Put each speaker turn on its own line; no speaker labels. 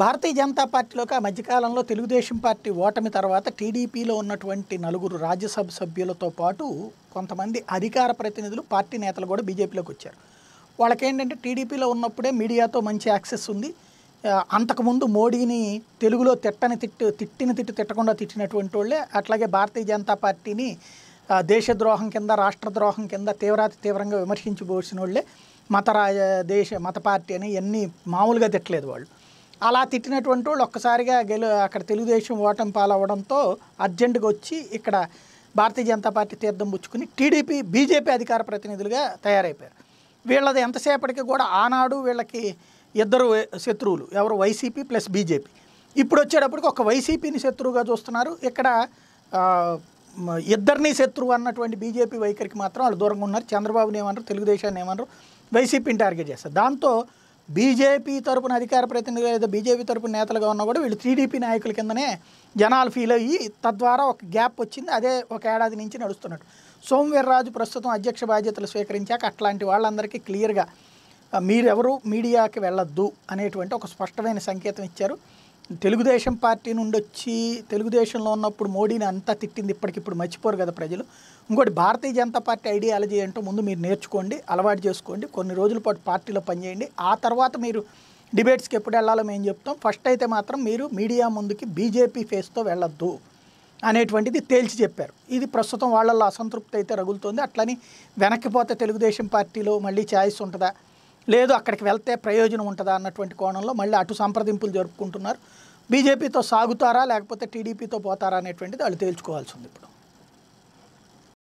భారతీయ జనతా పార్టీలోకి ఆ మధ్యకాలంలో తెలుగుదేశం పార్టీ ఓటమి తర్వాత టీడీపీలో ఉన్నటువంటి నలుగురు రాజ్యసభ సభ్యులతో పాటు కొంతమంది అధికార ప్రతినిధులు పార్టీ నేతలు కూడా బీజేపీలోకి వచ్చారు వాళ్ళకేంటంటే టీడీపీలో ఉన్నప్పుడే మీడియాతో మంచి యాక్సెస్ ఉంది అంతకుముందు మోడీని తెలుగులో తిట్టని తిట్టు తిట్టిన తిట్టు తిట్టకుండా తిట్టినటువంటి వాళ్ళే అట్లాగే భారతీయ జనతా పార్టీని దేశద్రోహం కింద రాష్ట్రద్రోహం కింద తీవ్రాతి తీవ్రంగా విమర్శించబోసిన వాళ్ళే మత రాజ దేశ మత పార్టీ అని ఎన్ని మామూలుగా తిట్టలేదు వాళ్ళు అలా తిట్టినటువంటి వాళ్ళు ఒక్కసారిగా గెలు అక్కడ తెలుగుదేశం ఓటమి పాలవడంతో అర్జెంటుగా వచ్చి ఇక్కడ భారతీయ జనతా పార్టీ తీర్థం పుచ్చుకుని టీడీపీ బీజేపీ అధికార ప్రతినిధులుగా తయారైపోయారు వీళ్ళది ఎంతసేపటికి కూడా ఆనాడు వీళ్ళకి ఇద్దరు శత్రువులు ఎవరు వైసీపీ ప్లస్ బీజేపీ ఇప్పుడు వచ్చేటప్పటికి ఒక వైసీపీని శత్రువుగా చూస్తున్నారు ఇక్కడ ఇద్దరిని శత్రువు అన్నటువంటి బీజేపీ వైఖరికి మాత్రం వాళ్ళు దూరంగా ఉన్నారు చంద్రబాబుని ఏమన్నారు తెలుగుదేశాన్ని ఏమన్నారు వైసీపీని టార్గెట్ చేస్తారు దాంతో బీజేపీ తరపున అధికార ప్రతినిధులు లేదా బీజేపీ తరపున నేతలుగా ఉన్నా కూడా వీళ్ళు టీడీపీ నాయకుల కిందనే జనాలు ఫీల్ అయ్యి తద్వారా ఒక గ్యాప్ వచ్చింది అదే ఒక ఏడాది నుంచి నడుస్తున్నట్టు సోమవీర్రాజు ప్రస్తుతం అధ్యక్ష బాధ్యతలు స్వీకరించాక అట్లాంటి వాళ్ళందరికీ క్లియర్గా మీరెవరు మీడియాకి వెళ్ళొద్దు అనేటువంటి ఒక స్పష్టమైన సంకేతం ఇచ్చారు తెలుగుదేశం పార్టీ నుండి వచ్చి తెలుగుదేశంలో ఉన్నప్పుడు మోడీని అంతా తిట్టింది ఇప్పటికిప్పుడు మర్చిపోరు కదా ప్రజలు ఇంకోటి భారతీయ జనతా పార్టీ ఐడియాలజీ ఏంటో ముందు మీరు నేర్చుకోండి అలవాటు చేసుకోండి కొన్ని రోజుల పాటు పార్టీలో పనిచేయండి ఆ తర్వాత మీరు డిబేట్స్కి ఎప్పుడు వెళ్ళాలో మేము చెప్తాం ఫస్ట్ అయితే మాత్రం మీరు మీడియా ముందుకి బీజేపీ ఫేస్తో వెళ్ళొద్దు అనేటువంటిది తేల్చి చెప్పారు ఇది ప్రస్తుతం వాళ్ళల్లో అసంతృప్తి అయితే రగులుతోంది అట్లని వెనక్కిపోతే తెలుగుదేశం పార్టీలో మళ్ళీ ఛాయిస్ ఉంటుందా లేదు అక్కడికి వెళ్తే ప్రయోజనం ఉంటుందా అన్నటువంటి కోణంలో మళ్ళీ అటు సంప్రదింపులు జరుపుకుంటున్నారు బీజేపీతో సాగుతారా లేకపోతే టీడీపీతో పోతారా అనేటువంటిది వాళ్ళు తేల్చుకోవాల్సింది ఇప్పుడు